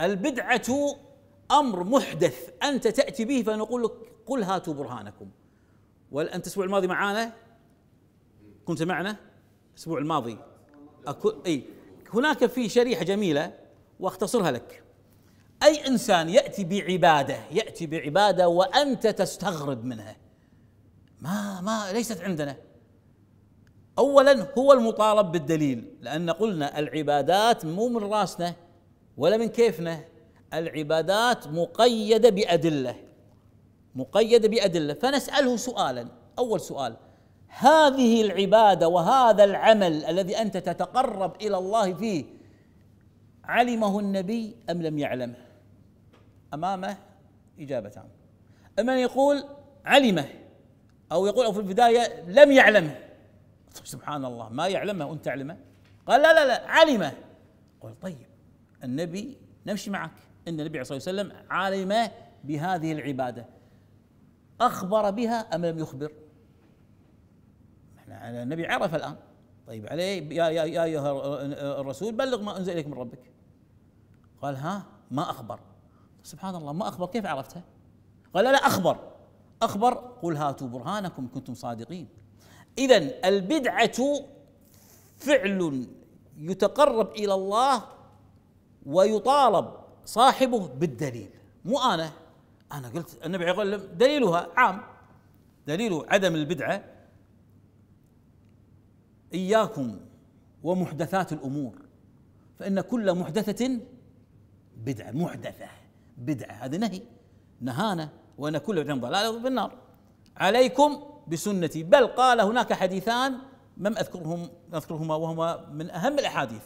البدعة أمر محدث أنت تأتي به فنقول لك قل هاتوا برهانكم والأنت الأسبوع الماضي معانا كنت معنا الأسبوع الماضي أكو أي هناك في شريحة جميلة واختصرها لك أي إنسان يأتي بعبادة يأتي بعبادة وأنت تستغرب منها ما ما ليست عندنا اولا هو المطالب بالدليل لان قلنا العبادات مو من راسنا ولا من كيفنا العبادات مقيدة بأدلة مقيدة بأدلة فنسأله سؤالا أول سؤال هذه العبادة وهذا العمل الذي أنت تتقرب إلى الله فيه علمه النبي أم لم يعلمه أمامه إجابتان أما يقول علمه أو يقول أو في البداية لم يعلمه طيب سبحان الله ما يعلمه وأنت تعلمه قال لا لا لا علمه قل طيب النبي نمشي معك ان النبي صلى الله عليه وسلم عالم بهذه العباده اخبر بها ام لم يخبر؟ احنا النبي عرف الان طيب عليه يا يا يا ايها الرسول بلغ ما انزل اليك من ربك قال ها ما اخبر سبحان الله ما اخبر كيف عرفتها؟ قال لا, اخبر اخبر قل هاتوا برهانكم كنتم صادقين اذا البدعه فعل يتقرب الى الله ويطالب صاحبه بالدليل مو انا انا قلت النبي يقول دليلها عام دليل عدم البدعه اياكم ومحدثات الامور فان كل محدثه بدعه محدثه بدعه هذا نهي نهانا وان كل بدعه ضلاله في النار عليكم بسنتي بل قال هناك حديثان لم اذكرهم اذكرهما وهما من اهم الاحاديث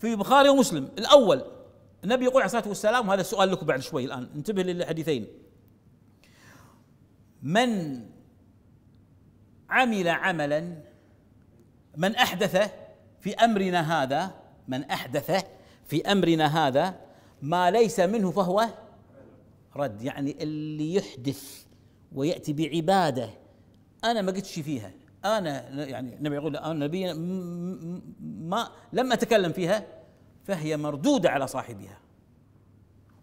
في بخاري ومسلم الأول النبي يقول عليه الصلاة والسلام وهذا السؤال لكم بعد شوي الآن انتبه للحديثين من عمل عملا من أحدث في أمرنا هذا من أحدث في أمرنا هذا ما ليس منه فهو رد يعني اللي يحدث ويأتي بعبادة أنا ما قلتش فيها أنا يعني النبي يقول أنا نبي ما لم أتكلم فيها فهي مردوده على صاحبها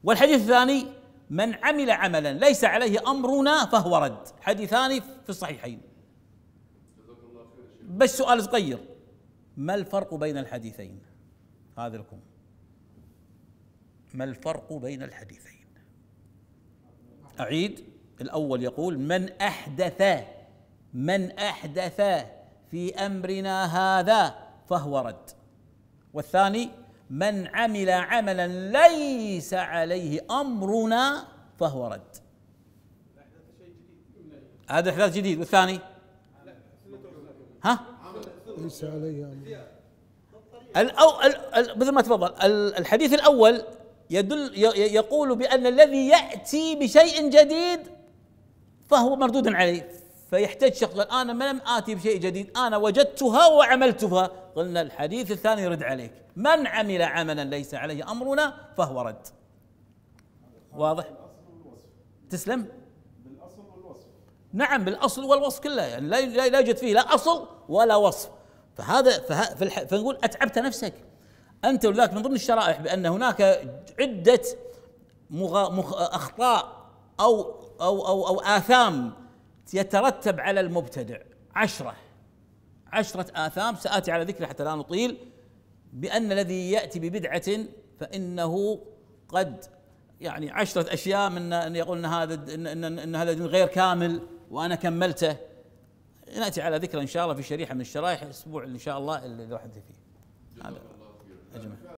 والحديث الثاني من عمل عملا ليس عليه امرنا فهو رد حديثان في الصحيحين بس سؤال صغير ما الفرق بين الحديثين هذا لكم ما الفرق بين الحديثين اعيد الاول يقول من احدث من احدث في امرنا هذا فهو رد والثاني من عمل عملا ليس عليه امرنا فهو رد هذا احداث جديد والثاني ها ليس عليه امر مثل ما تفضل الحديث الاول يدل يقول بان الذي ياتي بشيء جديد فهو مردود عليه فيحتاج شخص قال انا ما لم اتي بشيء جديد انا وجدتها وعملتها قلنا الحديث الثاني يرد عليك من عمل عملا ليس عليه امرنا فهو رد واضح تسلم بالاصل والوصف نعم بالاصل والوصف كله يعني لا يوجد فيه لا اصل ولا وصف فهذا فنقول اتعبت نفسك انت ولذلك من ضمن الشرائح بان هناك عده مغ... مخ... اخطاء او او او او اثام يترتب على المبتدع عشرة عشرة آثام سآتي على ذكر حتى لا نطيل بأن الذي يأتي ببدعة فإنه قد يعني عشرة أشياء من أن يقول أن هذا إن, إن هذا دين غير كامل وأنا كملته نأتي على ذكر إن شاء الله في شريحة من الشرائح الأسبوع إن شاء الله اللي راح فيه هذا أجمل